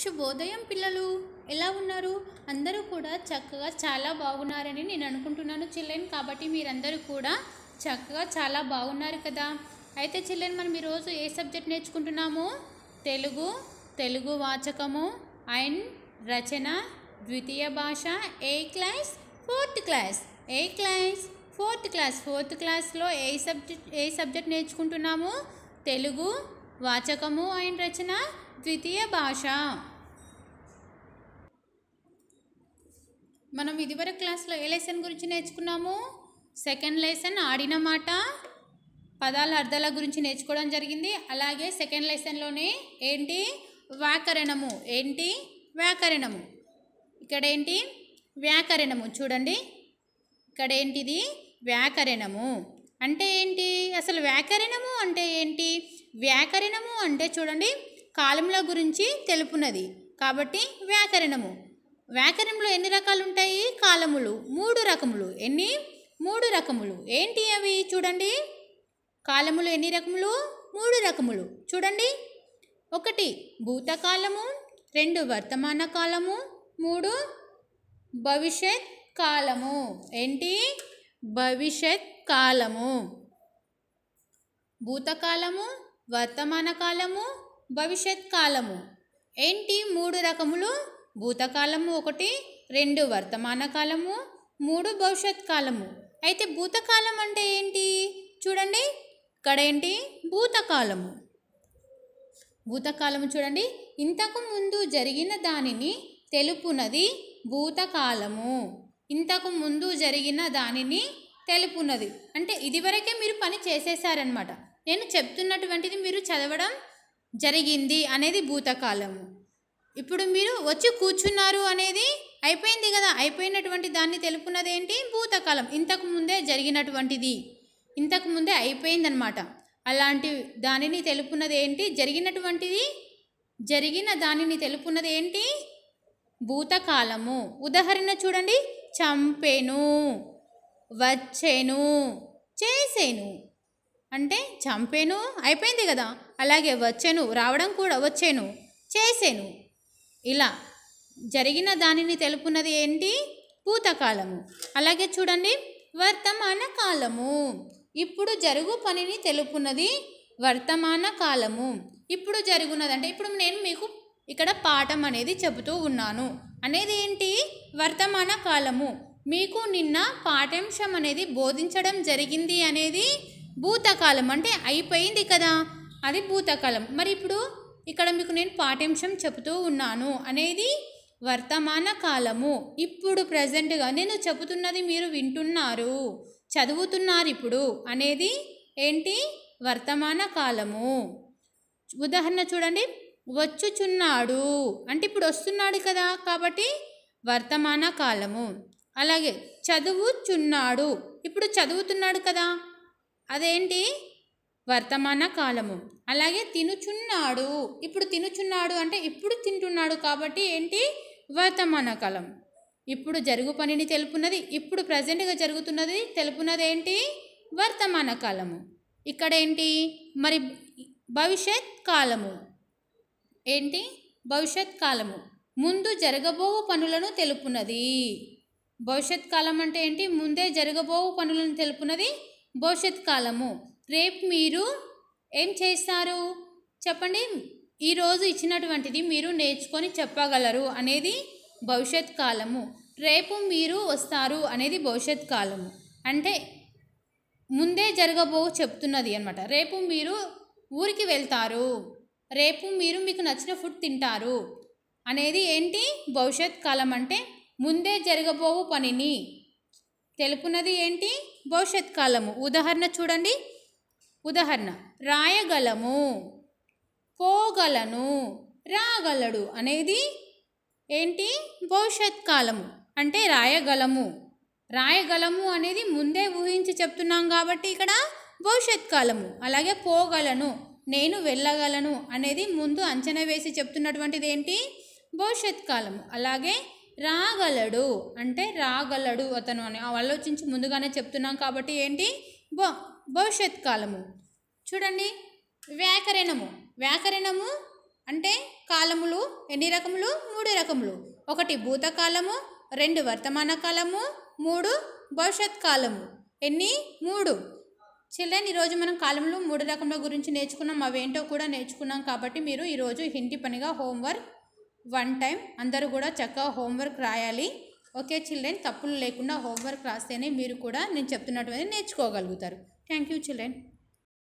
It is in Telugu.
శుభోదయం పిల్లలు ఎలా ఉన్నారు అందరూ కూడా చక్కగా చాలా బాగున్నారని నేను అనుకుంటున్నాను చిల్లెన్ కాబట్టి మీరందరూ కూడా చక్కగా చాలా బాగున్నారు కదా అయితే చిల్లెన్ మనం ఈరోజు ఏ సబ్జెక్ట్ నేర్చుకుంటున్నాము తెలుగు తెలుగు వాచకము అండ్ రచన ద్వితీయ భాష ఏ క్లాస్ ఫోర్త్ క్లాస్ ఏ క్లాస్ ఫోర్త్ క్లాస్ ఫోర్త్ క్లాస్లో ఏ సబ్జెక్ట్ ఏ సబ్జెక్ట్ నేర్చుకుంటున్నాము తెలుగు వాచకము అయిన రచన ద్వితీయ భాష మనం ఇదివరకు క్లాస్లో ఏ లెసన్ గురించి నేర్చుకున్నాము సెకండ్ లెసన్ ఆడిన మాట పదాల అర్థాల గురించి నేర్చుకోవడం జరిగింది అలాగే సెకండ్ లెసన్లోనే ఏంటి వ్యాకరణము ఏంటి వ్యాకరణము ఇక్కడ ఏంటి వ్యాకరణము చూడండి ఇక్కడ ఏంటిది వ్యాకరణము అంటే ఏంటి అసలు వ్యాకరణము అంటే ఏంటి వ్యాకరణము అంటే చూడండి కాలముల గురించి తెలుపునది కాబట్టి వ్యాకరణము వ్యాకరణంలో ఎన్ని రకాలు ఉంటాయి కాలములు మూడు రకములు ఎన్ని మూడు రకములు ఏంటి అవి చూడండి కాలములు ఎన్ని రకములు మూడు రకములు చూడండి ఒకటి భూతకాలము రెండు వర్తమాన కాలము మూడు భవిష్యత్ కాలము ఏంటి భవిష్యత్ కాలము భూతకాలము వర్తమాన కాలము భవిష్యత్ కాలము ఏంటి మూడు రకములు భూతకాలము ఒకటి రెండు వర్తమాన కాలము మూడు భవిష్యత్ కాలము అయితే భూతకాలం అంటే ఏంటి చూడండి ఇక్కడ ఏంటి భూతకాలము భూతకాలము చూడండి ఇంతకు ముందు జరిగిన దానిని తెలుపునది భూతకాలము ఇంతకు ముందు జరిగిన దానిని తెలుపున్నది అంటే ఇదివరకే మీరు పని చేసేసారనమాట నేను చెప్తున్నటువంటిది మీరు చదవడం జరిగింది అనేది భూతకాలము ఇప్పుడు మీరు వచ్చి కూర్చున్నారు అనేది అయిపోయింది కదా అయిపోయినటువంటి దాన్ని తెలుపున్నది ఏంటి భూతకాలం ఇంతకు ముందే జరిగినటువంటిది ఇంతకు ముందే అయిపోయిందనమాట అలాంటి దానిని తెలుపున్నది ఏంటి జరిగినటువంటిది జరిగిన దానిని తెలుపున్నది ఏంటి భూతకాలము ఉదాహరణ చూడండి చంపెను వచ్చెను చేసెను అంటే చంపెను అయిపోయింది కదా అలాగే వచ్చెను రావడం కూడా వచ్చాను చేసెను ఇలా జరిగిన దానిని తెలుపున్నది ఏంటి భూతకాలము అలాగే చూడండి వర్తమాన కాలము ఇప్పుడు జరుగు పనిని తెలుపున్నది వర్తమాన కాలము ఇప్పుడు జరుగున్నది అంటే ఇప్పుడు నేను మీకు ఇక్కడ పాఠం అనేది చెబుతూ ఉన్నాను అనేది ఏంటి వర్తమాన కాలము మీకు నిన్న పాఠ్యాంశం అనేది బోధించడం జరిగింది అనేది భూతకాలం అంటే అయిపోయింది కదా అది భూతకాలం మరి ఇప్పుడు ఇక్కడ మీకు నేను పాఠ్యాంశం చెబుతూ ఉన్నాను అనేది వర్తమాన కాలము ఇప్పుడు ప్రజెంట్గా నేను చెబుతున్నది మీరు వింటున్నారు చదువుతున్నారు ఇప్పుడు అనేది ఏంటి వర్తమాన కాలము ఉదాహరణ చూడండి వచ్చుచున్నాడు అంటే ఇప్పుడు వస్తున్నాడు కదా కాబట్టి వర్తమాన కాలము అలాగే చదువుచున్నాడు ఇప్పుడు చదువుతున్నాడు కదా అదేంటి వర్తమాన కాలము అలాగే తినుచున్నాడు ఇప్పుడు తినుచున్నాడు అంటే ఇప్పుడు తింటున్నాడు కాబట్టి ఏంటి వర్తమాన కాలం ఇప్పుడు జరుగు పనిని తెలుపున్నది ఇప్పుడు ప్రజెంట్గా జరుగుతున్నది తెలుపున్నది ఏంటి వర్తమాన కాలము ఇక్కడేంటి మరి భవిష్యత్ కాలము ఏంటి భవిష్యత్ కాలము ముందు జరగబో పనులను తెలుపునది భవిష్యత్ కాలం అంటే ఏంటి ముందే జరగబో పనులను తెలుపునది భవిష్యత్ కాలము రేపు మీరు ఏం చేస్తారు చెప్పండి ఈరోజు ఇచ్చినటువంటిది మీరు నేర్చుకొని చెప్పగలరు అనేది భవిష్యత్ కాలము రేపు మీరు వస్తారు అనేది భవిష్యత్ కాలము అంటే ముందే జరగబో చెప్తున్నది అనమాట రేపు మీరు ఊరికి వెళ్తారు రేపు మీరు మీకు నచ్చిన ఫుడ్ తింటారు అనేది ఏంటి భవిష్యత్ కాలం అంటే ముందే జరగబోవు పనిని తెలుపునది ఏంటి భవిష్యత్ కాలము ఉదాహరణ చూడండి ఉదాహరణ రాయగలము పోగలను రాగలడు అనేది ఏంటి భవిష్యత్ కాలము అంటే రాయగలము రాయగలము అనేది ముందే ఊహించి చెప్తున్నాం కాబట్టి ఇక్కడ భవిష్యత్ కాలము అలాగే పోగలను నేను వెళ్ళగలను అనేది ముందు అంచనా వేసి చెప్తున్నటువంటిది ఏంటి భవిష్యత్ కాలము అలాగే రాగలడు అంటే రాగలడు అతను అని ఆలోచించి ముందుగానే చెప్తున్నాం కాబట్టి ఏంటి భ భవిష్యత్ కాలము చూడండి వ్యాకరణము వ్యాకరణము అంటే కాలములు ఎన్ని రకములు మూడు రకములు ఒకటి భూతకాలము రెండు వర్తమాన కాలము మూడు భవిష్యత్ కాలము ఎన్ని మూడు చిల్డ్రన్ ఈరోజు మనం కాలంలో మూడు రకముల గురించి నేర్చుకున్నాం అవేంటో కూడా నేర్చుకున్నాం కాబట్టి మీరు ఈరోజు ఇంటి పనిగా హోంవర్క్ వన్ టైం అందరూ కూడా చక్కగా హోంవర్క్ రాయాలి ఓకే చిల్డ్రన్ తప్పులు లేకుండా హోంవర్క్ రాస్తేనే మీరు కూడా నేను చెప్తున్నటువంటి నేర్చుకోగలుగుతారు థ్యాంక్ యూ చిల్డ్రన్